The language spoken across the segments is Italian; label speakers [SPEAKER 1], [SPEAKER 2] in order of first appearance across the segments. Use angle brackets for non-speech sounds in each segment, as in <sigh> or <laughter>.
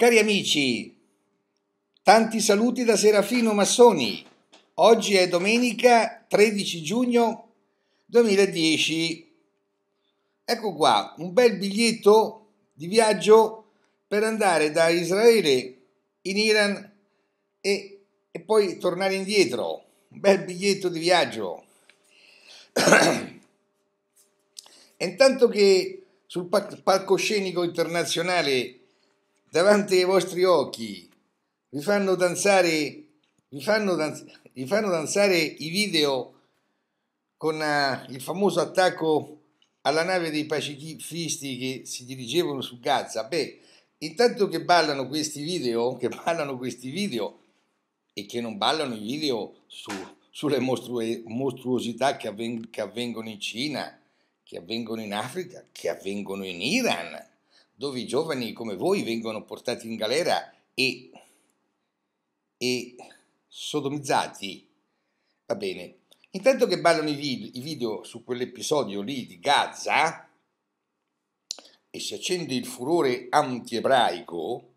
[SPEAKER 1] Cari amici, tanti saluti da Serafino Massoni. Oggi è domenica 13 giugno 2010. Ecco qua, un bel biglietto di viaggio per andare da Israele in Iran e, e poi tornare indietro. Un bel biglietto di viaggio. e intanto che sul palcoscenico internazionale davanti ai vostri occhi, vi fanno danzare, vi fanno danzare, vi fanno danzare i video con uh, il famoso attacco alla nave dei pacifisti che si dirigevano su Gaza. Beh, intanto che ballano questi video, che ballano questi video e che non ballano i video su, sulle mostruo- mostruosità che, avveng- che avvengono in Cina, che avvengono in Africa, che avvengono in Iran dove i giovani come voi vengono portati in galera e, e sodomizzati. Va bene. Intanto che ballano i video, i video su quell'episodio lì di Gaza e si accende il furore antiebraico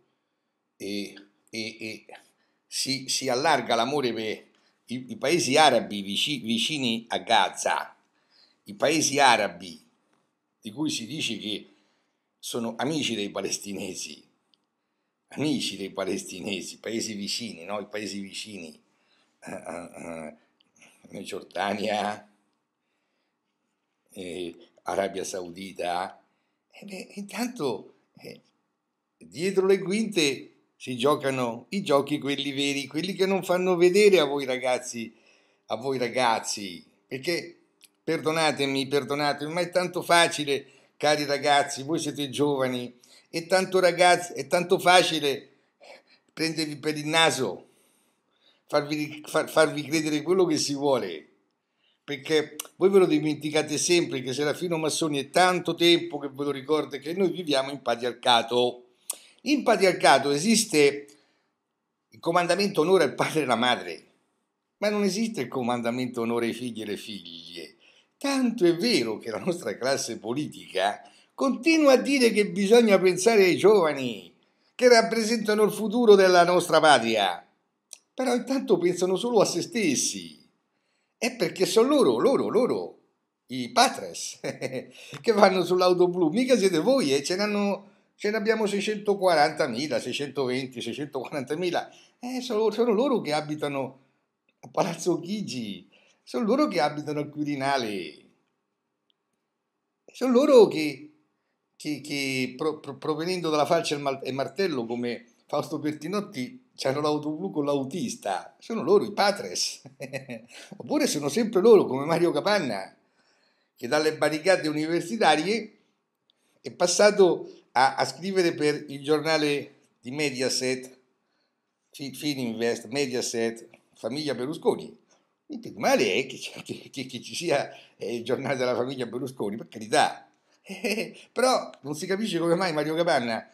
[SPEAKER 1] e, e, e si, si, allarga l'amore per i, i paesi arabi vici, vicini a Gaza, i paesi arabi di cui si dice che sono amici dei palestinesi, amici dei palestinesi, paesi vicini, no? i paesi vicini, uh, uh, uh, Giordania, eh, Arabia Saudita, e eh, beh, intanto eh, dietro le quinte si giocano i giochi quelli veri, quelli che non fanno vedere a voi ragazzi, a voi ragazzi, perché perdonatemi, perdonatemi, ma è tanto facile cari ragazzi, voi siete giovani, è tanto, ragazzi, è tanto facile prendervi per il naso, farvi, far, farvi credere quello che si vuole, perché voi ve lo dimenticate sempre che Serafino Massoni è tanto tempo che ve lo ricorda che noi viviamo in patriarcato. In patriarcato esiste il comandamento onore al padre e alla madre, ma non esiste il comandamento onore ai figli e alle figlie. Tanto è vero che la nostra classe politica continua a dire che bisogna pensare ai giovani, che rappresentano il futuro della nostra patria, però intanto pensano solo a se stessi. È perché sono loro, loro, loro, i patres, <laughs> che vanno sull'auto blu, mica siete voi e eh? ce ce ne abbiamo 640.000, 620, 640.000, eh, sono, sono, loro che abitano a Palazzo Chigi, sono loro che abitano al Quirinale, sono loro che, che, che pro, pro, provenendo dalla falce e martello come Fausto Bertinotti hanno l'autoblu con l'autista, sono loro i patres, <laughs> oppure sono sempre loro come Mario Capanna che dalle barricate universitarie è passato a, a scrivere per il giornale di Mediaset, Fininvest, Mediaset, famiglia Berlusconi mi dico, male è che, che, che, che ci sia eh, il giornale della famiglia Berlusconi, per carità. <laughs> però non si capisce come mai Mario Capanna,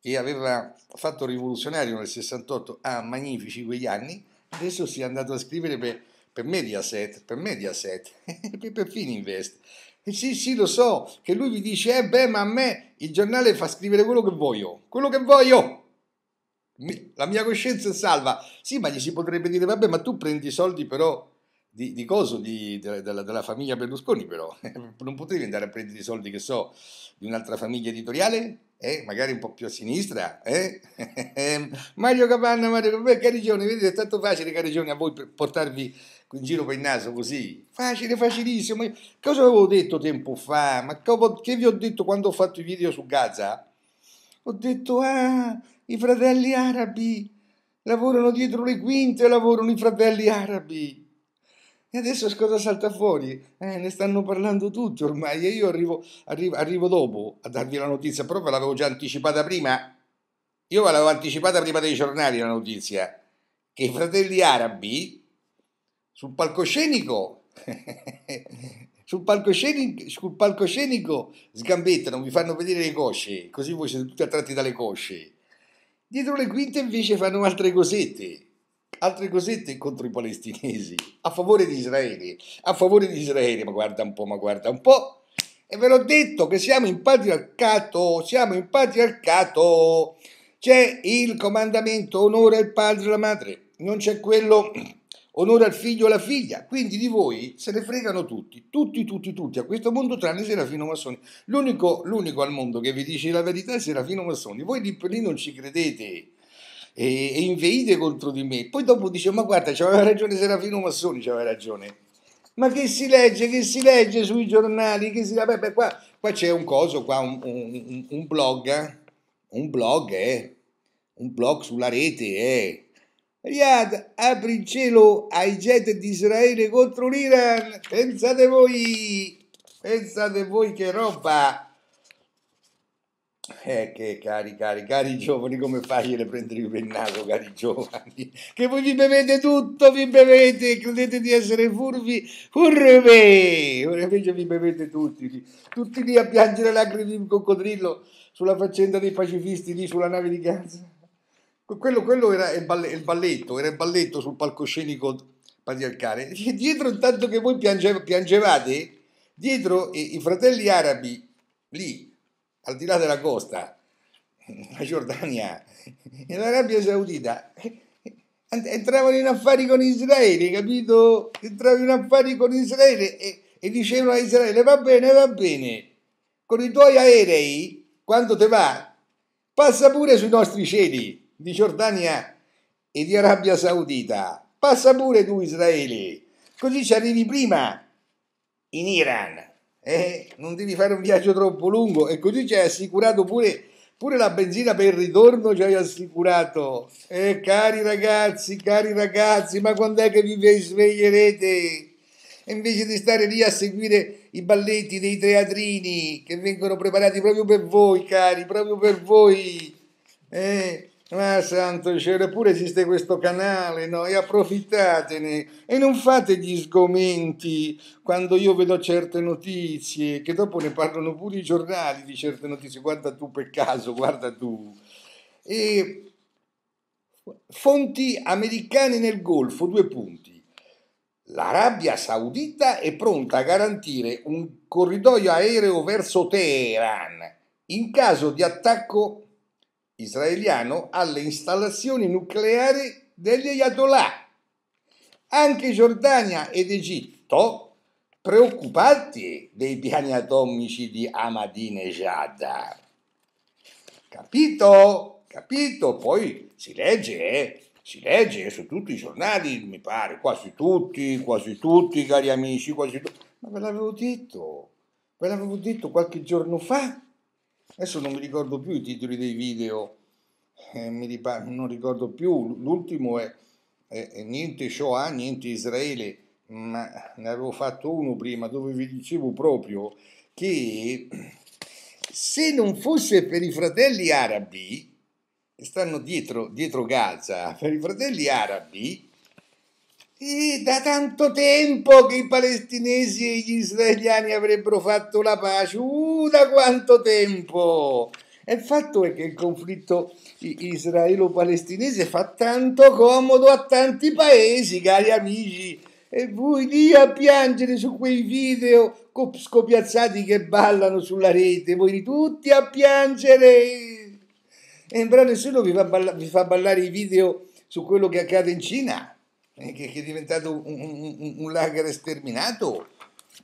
[SPEAKER 1] che aveva fatto rivoluzionario nel 68, ah, magnifici quegli anni, adesso sia andato a scrivere per, per Mediaset, per Mediaset, <laughs> per, per Fininvest. E sì, sì, lo so, che lui vi dice, eh beh, ma a me il giornale fa scrivere quello che voglio, quello che voglio! la mia coscienza è salva. Sì, ma gli si potrebbe dire, vabbè, ma tu prendi i soldi però di, di coso di, de, de, della, famiglia Berlusconi, però <laughs> non potevi andare a prendere i soldi, che so, di un'altra famiglia editoriale? Eh, magari un po' più a sinistra, eh? <laughs> Mario Capanna, Mario Capanna, Carigione, vedete, è tanto facile, Carigione, a voi portarvi in giro per il naso così, facile, facilissimo. Ma cosa avevo detto tempo fa? Ma che vi ho detto quando ho fatto i video su Gaza? Ho detto, ah, i fratelli arabi, lavorano dietro le quinte, lavorano i fratelli arabi. E adesso cosa salta fuori? Eh, ne stanno parlando tutti ormai e io arrivo, arrivo, arrivo dopo a darvi la notizia, però ve l'avevo già anticipata prima. Io ve l'avevo anticipata prima dei giornali la notizia, che i fratelli arabi sul palcoscenico <laughs> Sul palcoscenico, sul palcoscenico, sgambettano, vi fanno vedere le cosce, così voi siete tutti attratti dalle cosce. Dietro le quinte invece fanno altre cosette, altre cosette contro i palestinesi, a favore di Israele, a favore di Israele, ma guarda un po', ma guarda un po'. E ve l'ho detto che siamo in patriarcato, siamo in patriarcato. C'è il comandamento onore al padre e alla madre, non c'è quello onore al figlio e alla figlia. Quindi di voi se ne fregano tutti, tutti, tutti, tutti a questo mondo tranne Serafino Massoni. L'unico, l'unico al mondo che vi dice la verità è Serafino Massoni. Voi lì, lì non ci credete e, e inveite contro di me. Poi dopo dice, ma guarda, c'aveva ragione Serafino Massoni, c'aveva ragione. Ma che si legge, che si legge sui giornali, che si... Beh, beh, qua, qua c'è un coso, qua un, un, un blog, eh? un blog, eh? un blog sulla rete, eh? Riyadh apre il cielo ai jet di Israele contro l'Iran. Pensate voi, pensate voi che roba. Eh, che cari, cari, cari giovani, come facile prendere il pennato, cari giovani, che voi vi bevete tutto, vi bevete, credete di essere furbi, furbe, invece vi bevete tutti, tutti lì a piangere lacrime di un coccodrillo sulla faccenda dei pacifisti lì sulla nave di Gaza. Quello, quello era il, balle, il, balletto, era il balletto sul palcoscenico patriarcale. <laughs> Dietro, intanto che voi piange, piangevate, dietro eh, i fratelli arabi, lì, al di là della costa, <laughs> la Giordania, e l'Arabia Saudita, <laughs> entravano in affari con Israele, capito? Entravano in affari con Israele e, e dicevano a Israele, va bene, va bene, con i tuoi aerei, quando te va, passa pure sui nostri cieli di Giordania e di Arabia Saudita. Passa pure tu Israele, così ci arrivi prima in Iran. Eh, non devi fare un viaggio troppo lungo e così ci hai assicurato pure, pure la benzina per il ritorno, ci hai assicurato. Eh, cari ragazzi, cari ragazzi, ma quando è che vi sveglierete? E invece di stare lì a seguire i balletti dei teatrini che vengono preparati proprio per voi, cari, proprio per voi. Eh, ma santo cielo, pure esiste questo canale, no? E approfittatene e non fate gli sgomenti quando io vedo certe notizie, che dopo ne parlano pure i giornali di certe notizie. Guarda tu per caso, guarda tu. E... Fonti americane nel Golfo, due punti. L'Arabia Saudita è pronta a garantire un corridoio aereo verso Teheran in caso di attacco israeliano alle installazioni nucleari degli Ayatollah. Anche Giordania ed Egitto, preoccupati dei piani atomici di Ahmadinejad. Capito? Capito? Poi si legge, eh? si legge su tutti i giornali, mi pare, quasi tutti, quasi tutti, cari amici, quasi tutti. Ma ve l'avevo detto, ve l'avevo detto qualche giorno fa adesso non mi ricordo più i titoli dei video, eh, ripa- non ricordo più, l'ultimo è, è, è Niente Shoah, Niente Israele, ma ne avevo fatto uno prima dove vi dicevo proprio che se non fosse per i fratelli arabi, che stanno dietro, dietro Gaza, per i fratelli arabi, e da tanto tempo che i palestinesi e gli israeliani avrebbero fatto la pace, uh, da quanto tempo! E il fatto è che il conflitto israelo-palestinese fa tanto comodo a tanti paesi, cari amici, e voi lì a piangere su quei video scopiazzati che ballano sulla rete, voi tutti a piangere. E però nessuno vi fa, balla- vi fa ballare i video su quello che accade in Cina eh, che, che è diventato un, un, un lager sterminato.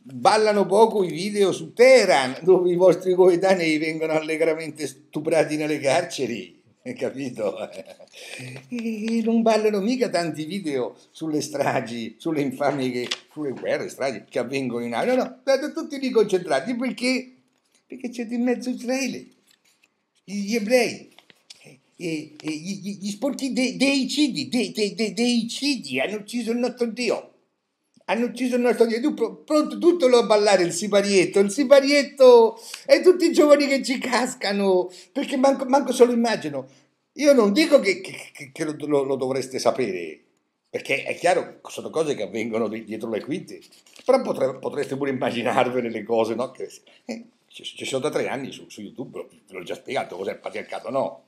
[SPEAKER 1] Ballano poco i video su Teheran, dove i vostri coetanei vengono allegramente stuprati nelle carceri <laughs> capito? <laughs> E non ballano mica tanti video sulle stragi, sulle infamie, che, sulle guerre, stragi che avvengono in aria. no, no, tutti lì concentrati perché, perché c'è di mezzo Israele, gli ebrei, eh, gli, gli, sporchi de, deicidi, de, de, deicidi, hanno ucciso il nostro Dio. Hanno ucciso il nostro Dio. Tu, pronto tutto lo a ballare il sibarietto. Il sibarietto e tutti i giovani che ci cascano, perché manco, manco se lo immagino. Io non dico che, che, che lo, lo, lo dovreste sapere, perché è chiaro sono cose che avvengono dietro le quinte, però potre, potreste pure immaginarvele le cose, no? Che, eh, ci, ci, sono da tre anni su, su YouTube, ve l'ho già spiegato cos'è il patriarcato, no?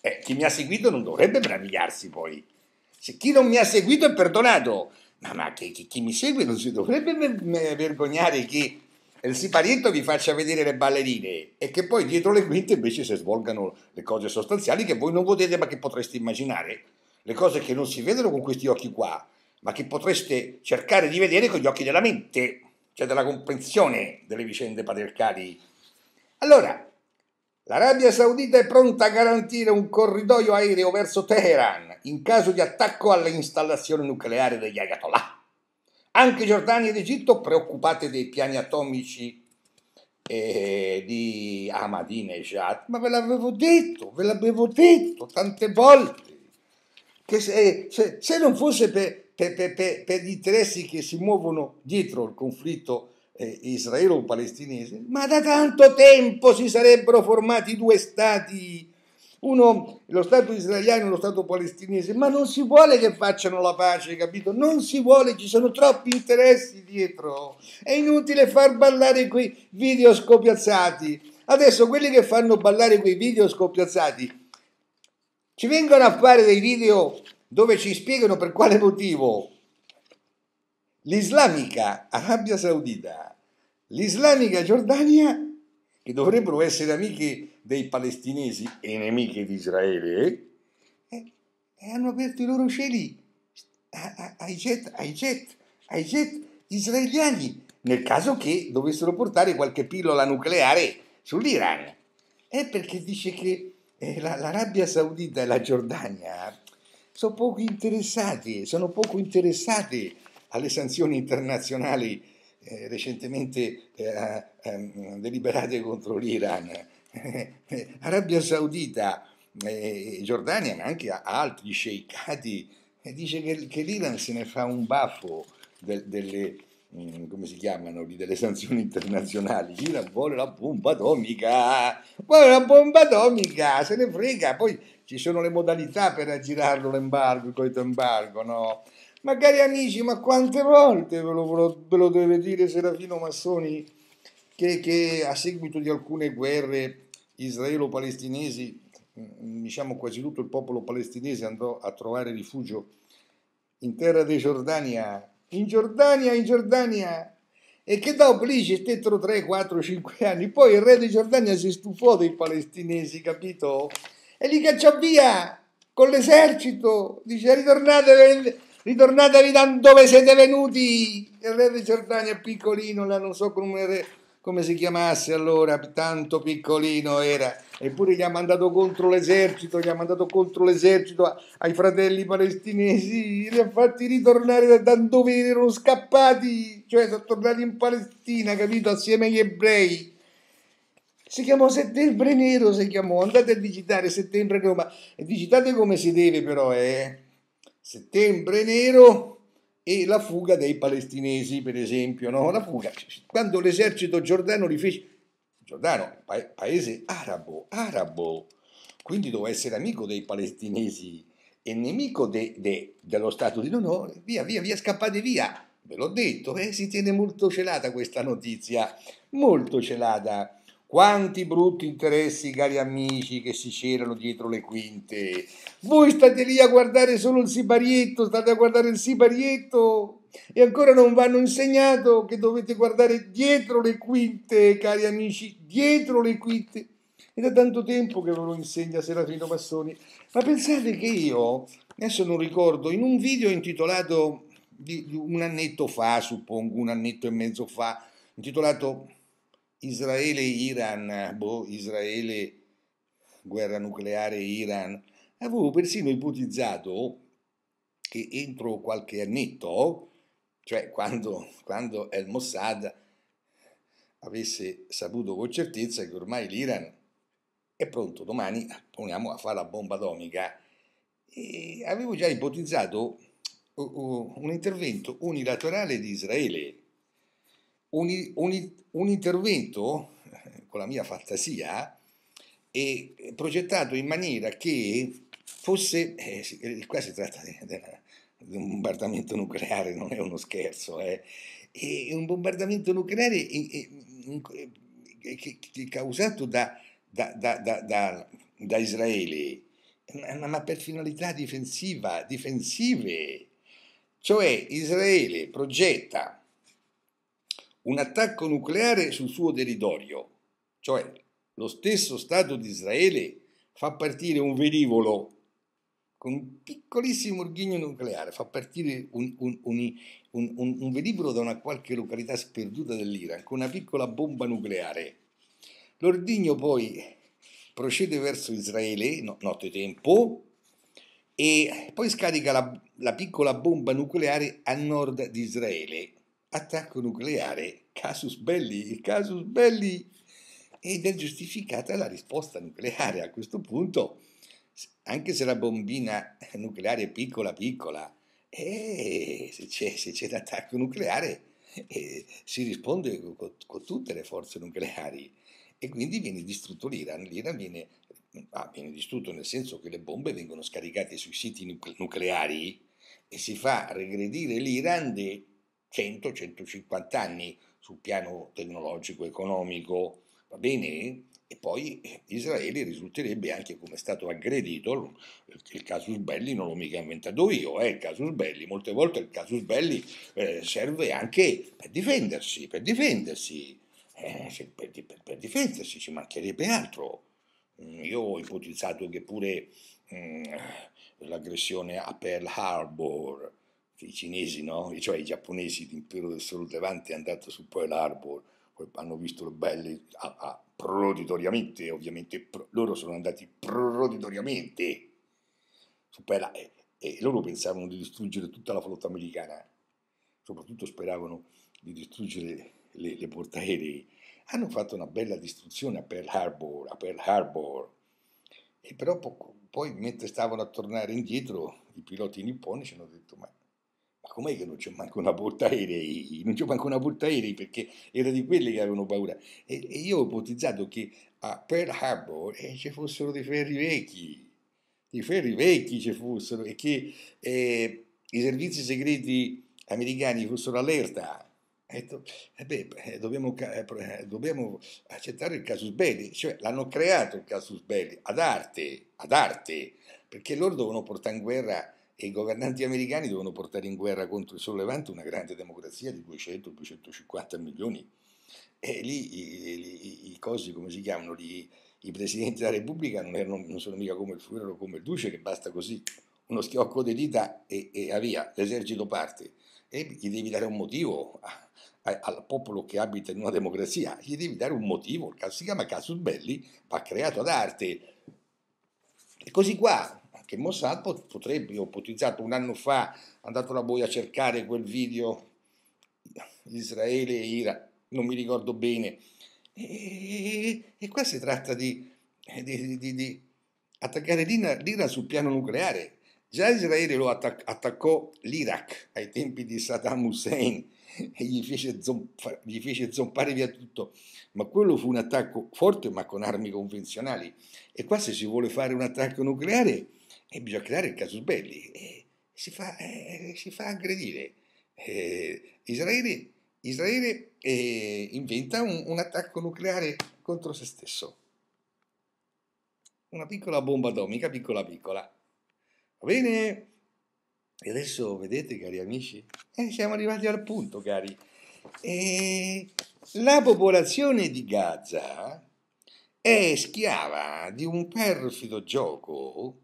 [SPEAKER 1] Eh, chi mi ha seguito non dovrebbe meravigliarsi poi. Se chi non mi ha seguito è perdonato, ma, ma che, che, chi mi segue non si dovrebbe vergognare che il siparietto vi faccia vedere le ballerine e che poi dietro le quinte invece si svolgano le cose sostanziali che voi non potete ma che potreste immaginare, le cose che non si vedono con questi occhi qua, ma che potreste cercare di vedere con gli occhi della mente, cioè della comprensione delle vicende patriarcali. Allora, L'Arabia Saudita è pronta a garantire un corridoio aereo verso Teheran in caso di attacco alle installazioni nucleari degli Ayatollah. Anche Giordania ed Egitto preoccupate dei piani atomici eh, di Ahmadinejad. Ma ve l'avevo detto, ve l'avevo detto tante volte. Che se, se, se non fosse per, per, per, per gli interessi che si muovono dietro il conflitto eh, israelo-palestinese, ma da tanto tempo si sarebbero formati due stati, uno lo Stato israeliano e lo Stato palestinese, ma non si vuole che facciano la pace, capito? Non si vuole, ci sono troppi interessi dietro, è inutile far ballare quei video scopiazzati. Adesso quelli che fanno ballare quei video scopiazzati ci vengono a fare dei video dove ci spiegano per quale motivo l'islamica Arabia Saudita, l'islamica Giordania, che dovrebbero essere amiche dei palestinesi e nemiche di Israele, eh, eh, hanno aperto i loro cieli ai jet, ai jet, ai jet israeliani, nel caso che dovessero portare qualche pillola nucleare sull'Iran. È perché dice che eh, la, l'Arabia Saudita e la Giordania sono poco interessate, sono poco interessate alle sanzioni internazionali eh, recentemente eh, eh, deliberate contro l'Iran. Eh, Arabia Saudita, eh, Giordania, ma anche altri sceicati, eh, dice che, che l'Iran se ne fa un baffo de, delle, mh, mm, come si chiamano, delle sanzioni internazionali. L'Iran vuole la bomba atomica, vuole la bomba atomica, se ne frega. Poi ci sono le modalità per aggirarlo l'embargo, il coito embargo, no? Ma cari amici, ma quante volte ve lo, ve lo deve dire Serafino Massoni che, che a seguito di alcune guerre israelo-palestinesi, mm, diciamo quasi tutto il popolo palestinese andò a trovare rifugio in terra di Giordania, in Giordania, in Giordania, e che dopo lì ci stettero 3, 4, 5 anni. Poi il re di Giordania si stufò dei palestinesi, capito? E li cacciò via con l'esercito, dice ritornate ritornatevi da dove siete venuti. Il re di Giordania piccolino, là non so come, come si chiamasse allora, tanto piccolino era. Eppure gli ha mandato contro l'esercito, gli ha mandato contro l'esercito ai fratelli palestinesi, li ha fatti ritornare da dove erano scappati, cioè sono tornati in Palestina, capito, assieme agli ebrei si chiamò Settembre Nero, si chiamò, andate a digitare Settembre Roma, digitate come si deve però, eh. Settembre Nero e la fuga dei palestinesi, per esempio, no? La fuga, quando l'esercito giordano li fece... Giordano, pa paese arabo, arabo, quindi doveva essere amico dei palestinesi e nemico de de dello Stato di Donore. Via, via, via, scappate via. Ve l'ho detto, eh? si tiene molto celata questa notizia, molto celata. Quanti brutti interessi, cari amici, che si c'erano dietro le quinte. Voi state lì a guardare solo il sibarietto, state a guardare il sibarietto e ancora non vanno insegnato che dovete guardare dietro le quinte, cari amici, dietro le quinte. È da tanto tempo che ve lo insegna Serafino Massoni. Ma pensate che io, adesso non ricordo, in un video intitolato di un annetto fa, suppongo, un annetto e mezzo fa, intitolato Israele-Iran, boh, Israele, guerra nucleare Iran, avevo persino ipotizzato che entro qualche annetto, cioè quando, quando El Mossad avesse saputo con certezza che ormai l'Iran è pronto, domani poniamo a fare la bomba atomica, e avevo già ipotizzato oh, oh, un intervento unilaterale di Israele un, un, un intervento eh, con la mia fantasia e progettato in maniera che fosse, eh, eh qua si tratta di, di, un bombardamento nucleare, non è uno scherzo, eh, è un bombardamento nucleare causato da, da, da, da Israele, ma, ma per finalità difensiva, difensive. Cioè Israele progetta un attacco nucleare sul suo territorio, cioè lo stesso Stato di Israele fa partire un velivolo con un piccolissimo ordigno nucleare, fa partire un, un, un, un, velivolo da una qualche località sperduta dell'Iran con una piccola bomba nucleare. L'ordigno poi procede verso Israele, no, tempo, e poi scarica la, la piccola bomba nucleare a nord di Israele attacco nucleare, casus belli, casus belli, ed è giustificata la risposta nucleare a questo punto, anche se la bombina nucleare è piccola piccola, eh, se, c'è, se c'è l'attacco nucleare eh, si risponde con, con, tutte le forze nucleari e quindi viene distrutto l'Iran, l'Iran viene, ah, viene distrutto nel senso che le bombe vengono scaricate sui siti nucleari e si fa regredire l'Iran di 100-150 anni sul piano tecnologico, economico, va bene? E poi Israele risulterebbe anche come è stato aggredito, il casus belli non l'ho mica inventato io, eh, il casus belli, molte volte il casus belli eh, serve anche per difendersi, per difendersi, eh, per, per, per difendersi ci mancherebbe altro. Mm, io ho ipotizzato che pure mm, l'aggressione a Pearl Harbor, i cinesi, no? cioè i giapponesi, l'impero del Sole Levante è andato su Pearl Harbor, hanno visto le belle a, a, proditoriamente, ovviamente pro, loro sono andati proditoriamente su Pearl Harbor e, eh, eh, e loro pensavano di distruggere tutta la flotta americana, soprattutto speravano di distruggere le, le portaerei. Hanno fatto una bella distruzione a Pearl Harbor, a Pearl Harbor. E però po- poi mentre stavano a tornare indietro i piloti nipponici hanno detto ma com'è che non c'è manco una porta aerei? Non c'è manco una porta aerei perché era di quelli che avevano paura. E, e io ho ipotizzato che a Pearl Harbor eh, ci fossero dei ferri vecchi, dei ferri vecchi ci fossero e che eh, i servizi segreti americani fossero allerta. E to, eh beh, eh, dobbiamo, eh, eh, dobbiamo, accettare il casus belli, cioè l'hanno creato il casus belli ad arte, ad arte, perché loro dovevano portare in guerra e i governanti americani devono portare in guerra contro il sollevante una grande democrazia di 200-250 milioni. E lì i, i, i, cosi, come si chiamano, gli, i presidenti della Repubblica non, erano, non sono mica come il Führer o come il Duce, che basta così, uno schiocco di dita e, e via, l'esercito parte. E gli devi dare un motivo a, a, al popolo che abita in una democrazia, gli devi dare un motivo, si chiama Casus Belli, va creato ad arte. E così qua, che Mossad potrebbe, io ho ipotizzato un anno fa, andato la boia a cercare quel video Israele e Ira, non mi ricordo bene, e, e qua si tratta di, di, di, di attaccare l'Iran sul piano nucleare. Già Israele lo attac- attaccò l'Iraq ai tempi di Saddam Hussein e gli fece, zompa- gli fece, zompare via tutto, ma quello fu un attacco forte ma con armi convenzionali. E qua se si vuole fare un attacco nucleare e bisogna creare il casus belli. E si fa, eh, si fa aggredire. Eh, Israele, Israele eh, inventa un, un attacco nucleare contro se stesso. Una piccola bomba atomica, piccola piccola. Va bene? E adesso vedete, cari amici, eh, siamo arrivati al punto, cari. Eh, la popolazione di Gaza è schiava di un perfido gioco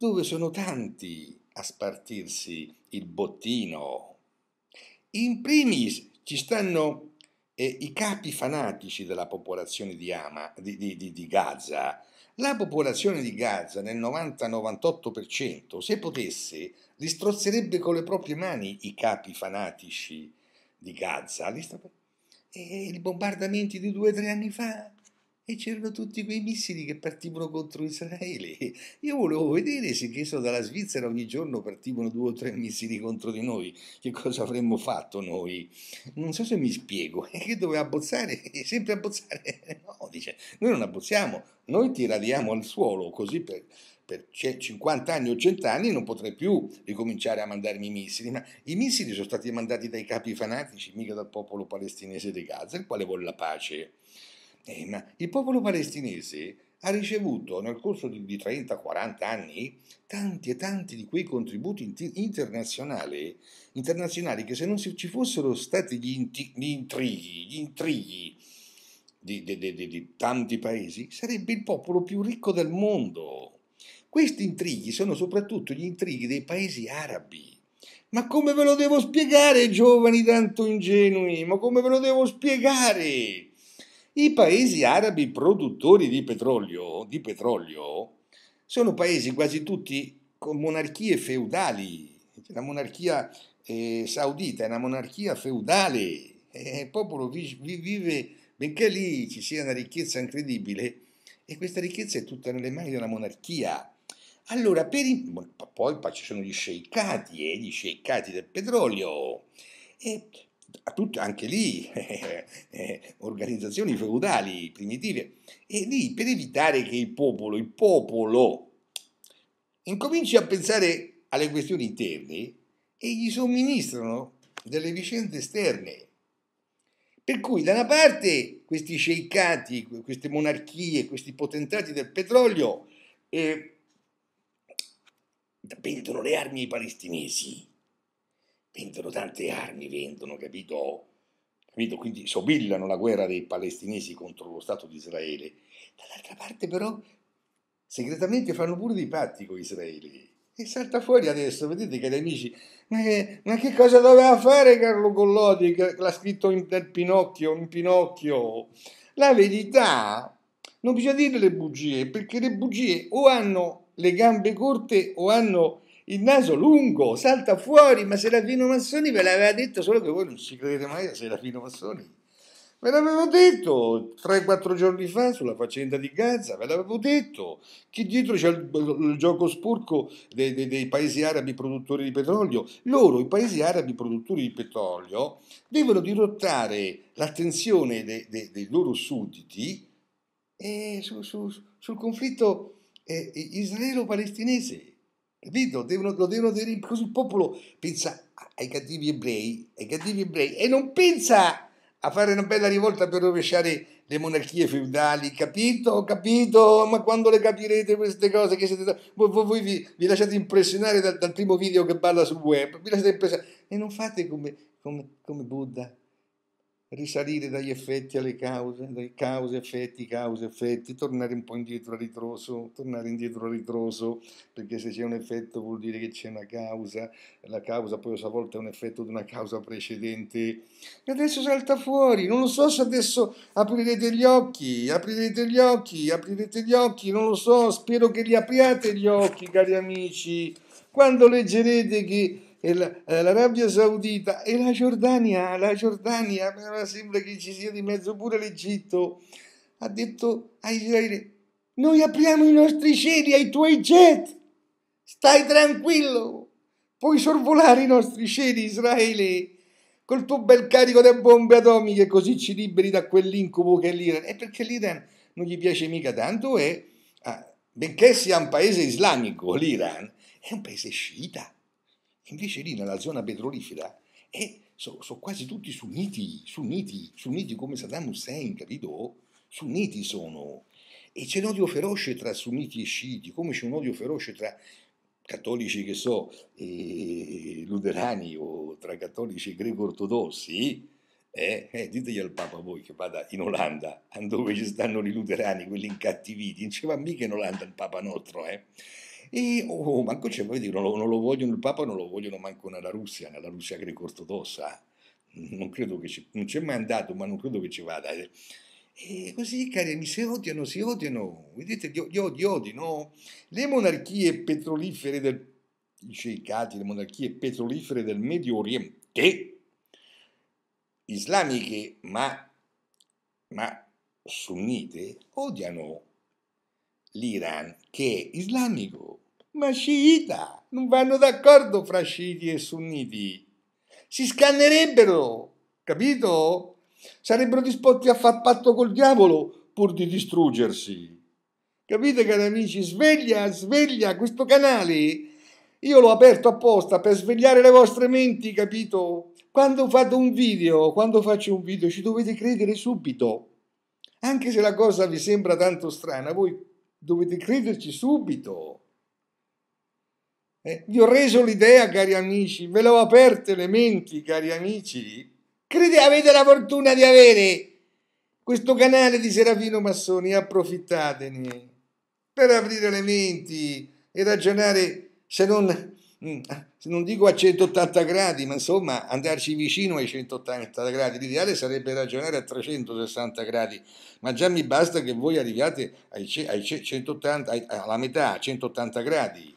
[SPEAKER 1] dove sono tanti a spartirsi il bottino. In primis ci stanno eh, i capi fanatici della popolazione di, Ama, di, di, di Gaza. La popolazione di Gaza nel 90-98%, se potesse, li strozzerebbe con le proprie mani i capi fanatici di Gaza. E eh, i bombardamenti di due o tre anni fa e c'erano tutti quei missili che partivano contro Israele. Io volevo vedere se che so, dalla Svizzera ogni giorno partivano due o tre missili contro di noi, che cosa avremmo fatto noi. Non so se mi spiego, è che doveva abbozzare, è sempre abbozzare. <laughs> No, dice, noi non abbozziamo, noi ti radiamo al suolo così per, per 50 anni o 100 anni non potrei più ricominciare a mandarmi i missili, ma i missili sono stati mandati dai capi fanatici, mica dal popolo palestinese di Gaza, il quale vuole la pace. Eh, ma il popolo palestinese ha ricevuto nel corso di, 30-40 anni tanti e tanti di quei contributi internazionali, internazionali che se non ci fossero stati gli, inti, gli intrighi, gli intrighi di, di, di tanti paesi, sarebbe il popolo più ricco del mondo. Questi intrighi sono soprattutto gli intrighi dei paesi arabi. Ma come ve lo devo spiegare, giovani tanto ingenui? Ma come ve lo devo spiegare? I paesi arabi produttori di petrolio, di petrolio sono paesi quasi tutti con monarchie feudali. La monarchia eh, saudita è una monarchia feudale. Eh, il popolo vi, vive, benché lì ci sia una ricchezza incredibile, e questa ricchezza è tutta nelle mani della monarchia. Allora, per i, poi, poi ci sono gli sceicati, eh, gli sceicati del petrolio. E tutto, anche lì eh, <laughs> eh, organizzazioni feudali primitive e lì per evitare che il popolo, il popolo incominci a pensare alle questioni interne e gli somministrano delle vicende esterne. Per cui da una parte questi sceicati, queste monarchie, questi potentati del petrolio eh, vendono le armi ai palestinesi vendono tante armi, vendono, capito? capito? Quindi sobillano la guerra dei palestinesi contro lo Stato di Israele. Dall'altra parte però segretamente fanno pure dei patti con Israele. E salta fuori adesso, vedete che gli amici, ma che, ma che cosa doveva fare Carlo Collodi, che l'ha scritto in, nel Pinocchio, in Pinocchio? La verità, non bisogna dire le bugie, perché le bugie o hanno le gambe corte o hanno il naso lungo, salta fuori, ma Serafino Massoni ve l'aveva detto, solo che voi non ci credete mai a Serafino Massoni. Ve l'avevo detto 3-4 giorni fa sulla faccenda di Gaza, ve l'avevo detto che dietro c'è il, il gioco sporco dei, dei, dei, paesi arabi produttori di petrolio. Loro, i paesi arabi produttori di petrolio, devono dirottare l'attenzione dei, dei loro sudditi eh, su, su, sul conflitto eh, israelo-palestinese. Capito? Devono, lo devono dire così il popolo pensa ai cattivi ebrei, ai cattivi ebrei e non pensa a fare una bella rivolta per rovesciare le monarchie feudali, capito? Capito? Ma quando le capirete queste cose che siete... Voi, voi vi, vi, lasciate impressionare dal, dal, primo video che balla sul web, vi lasciate impressionare e non fate come, come, come Buddha, risalire dagli effetti alle cause, dai cause, effetti, cause, effetti, tornare un po' indietro a ritroso, tornare indietro a ritroso, perché se c'è un effetto vuol dire che c'è una causa, la causa poi a volte è un effetto di una causa precedente, e adesso salta fuori, non lo so se adesso aprirete gli occhi, aprirete gli occhi, aprirete gli occhi, non lo so, spero che li apriate gli occhi, cari amici, quando leggerete che eh, l'Arabia Saudita e la Giordania, la Giordania, sembra che ci sia di mezzo pure l'Egitto, ha detto a Israele, noi apriamo i nostri cieli ai tuoi jet, stai tranquillo, puoi sorvolare i nostri cieli Israele col tuo bel carico di bombe atomiche così ci liberi da quell'incubo che è l'Iran. E perché l'Iran non gli piace mica tanto e, ah, benché sia un paese islamico, l'Iran è un paese sciita Invece lì nella zona petrolifera eh, sono so quasi tutti sunniti, sunniti, sunniti come Saddam Hussein, capito? Sunniti sono. E c'è un odio feroce tra sunniti e sciiti, come c'è un odio feroce tra cattolici che so, eh, luterani o tra cattolici greco-ortodossi. Eh, eh, ditegli al Papa voi che vada in Olanda, dove ci stanno i luterani, quelli incattiviti, non ci va mica in Olanda il Papa nostro, eh. E oh, oh, manco c'è, voglio dire, non, non lo vogliono il Papa, non lo vogliono manco nella Russia, nella Russia greco-ortodossa. Eh. Non credo che ci, non c'è mai andato, ma non credo che ci vada. Eh. E così, cari amici, si odiano, si odiano. Vedete, gli odi, odi, no? Le monarchie petrolifere del... I sceicati, le monarchie petrolifere del Medio Oriente, islamiche ma, ma sunnite, odiano l'Iran che è islamico ma sciita, non vanno d'accordo fra sciiti e sunniti. Si scannerebbero, capito? Sarebbero disposti a far patto col diavolo pur di distruggersi. Capite cari amici? Sveglia, sveglia questo canale. Io l'ho aperto apposta per svegliare le vostre menti, capito? Quando fate un video, quando faccio un video, ci dovete credere subito. Anche se la cosa vi sembra tanto strana, voi dovete crederci subito. Eh, vi ho reso l'idea, cari amici, ve l'ho aperte le menti, cari amici. Crede, avete la fortuna di avere questo canale di Serafino Massoni, approfittatene per aprire le menti e ragionare, se non, mm, se non dico a 180 gradi, ma insomma andarci vicino ai 180 gradi. L'ideale sarebbe ragionare a 360 gradi, ma già mi basta che voi arriviate ai, ai 180, alla metà, a 180 gradi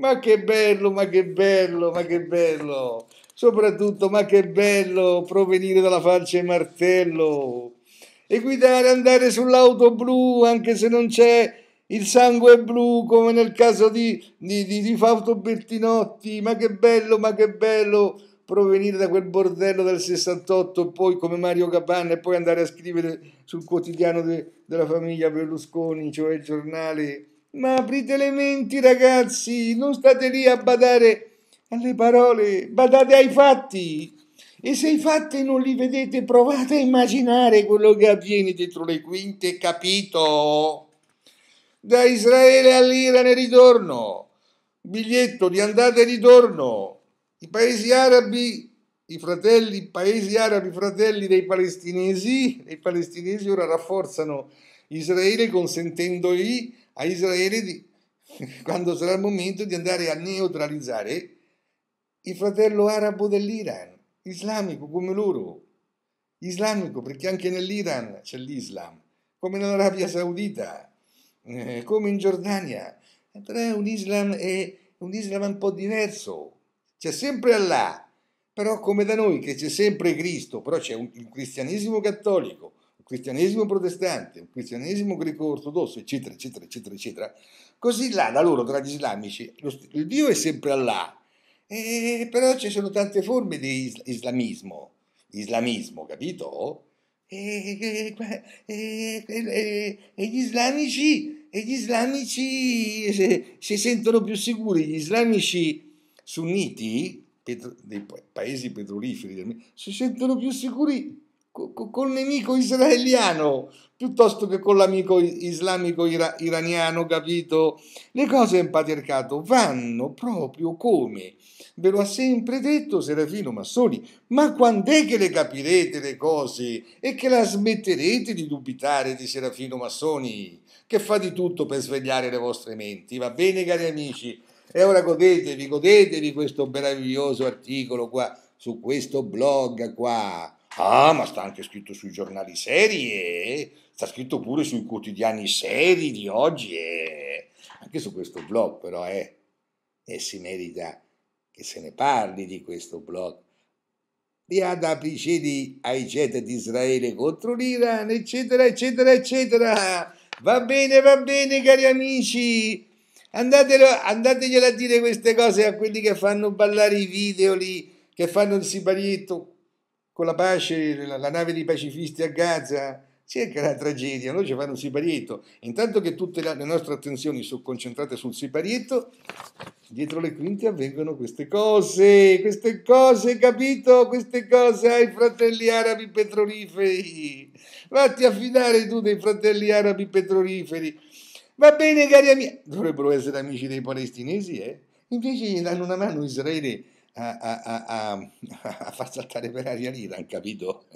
[SPEAKER 1] ma che bello, ma che bello, ma che bello. Soprattutto, ma che bello provenire dalla falce e martello. E guidare, andare sull'auto blu, anche se non c'è il sangue blu, come nel caso di, di, di, di Fausto Bertinotti. Ma che bello, ma che bello provenire da quel bordello del 68, poi come Mario Capanna, e poi andare a scrivere sul quotidiano de, della famiglia Berlusconi, cioè il giornale ma aprite le menti, ragazzi, non state lì a badare alle parole, badate ai fatti. E se i fatti non li vedete, provate a immaginare quello che avviene dietro le quinte, capito? Da Israele all'Iran e ritorno, biglietto di andata e ritorno. I paesi arabi i fratelli, i paesi arabi fratelli dei palestinesi, e i palestinesi ora rafforzano Israele consentendogli a Israele di, <laughs> quando sarà il momento di andare a neutralizzare il fratello arabo dell'Iran, islamico come loro, islamico perché anche nell'Iran c'è l'Islam, come nell'Arabia Saudita, eh, come in Giordania, però è un Islam, è un Islam un po' diverso, c'è sempre Allah, però come da noi che c'è sempre Cristo, però c'è un, il cristianesimo cattolico, cristianesimo protestante, un cristianesimo greco-ortodosso, eccetera, eccetera, eccetera, eccetera, così là da loro, tra gli islamici, lo, il Dio è sempre Allah, e, però ci sono tante forme di is, islamismo, islamismo, capito? E, e, e gli islamici, gli islamici se, si sentono più sicuri, gli islamici sunniti, petro, dei paesi petroliferi, si sentono più sicuri col nemico israeliano piuttosto che con l'amico islamico ira- iraniano, capito? Le cose in patriarcato vanno proprio come ve lo ha sempre detto Serafino Massoni, ma quando è che le capirete le cose e che la smetterete di dubitare di Serafino Massoni, che fa di tutto per svegliare le vostre menti, va bene cari amici? E ora godetevi, godetevi questo meraviglioso articolo qua, su questo blog qua, Ah, ma sta anche scritto sui giornali seri, eh? sta scritto pure sui quotidiani seri di oggi, eh? anche su questo blog però, eh? e si merita che se ne parli di questo blog. Riad Apricedi ai jet di Israele contro l'Iran, eccetera, eccetera, eccetera. Va bene, va bene, cari amici. Andatelo, andateglielo a dire queste cose a quelli che fanno ballare i video lì, che fanno il siparietto con la pace, la, la nave dei pacifisti a Gaza, cerca la tragedia, noi ci fanno un siparietto. Intanto che tutte le nostre attenzioni sono concentrate sul siparietto, dietro le quinte avvengono queste cose, queste cose, capito? Queste cose ai fratelli arabi petroliferi. Vatti a fidare tu dei fratelli arabi petroliferi. Va bene, cari amici, dovrebbero essere amici dei palestinesi, eh? Invece gli danno una mano Israele a, a, a, <laughs> a far saltare per aria l'Iran, capito? <laughs>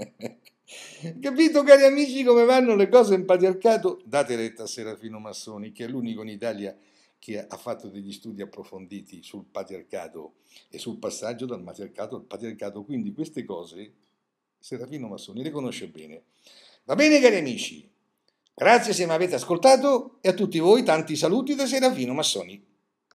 [SPEAKER 1] capito cari amici come vanno le cose in patriarcato? Date retta a Serafino Massoni, che è l'unico in Italia che ha fatto degli studi approfonditi sul patriarcato e sul passaggio dal matriarcato al patriarcato, quindi queste cose Serafino Massoni le conosce bene. Va bene cari amici, grazie se mi avete ascoltato e a tutti voi tanti saluti da Serafino Massoni.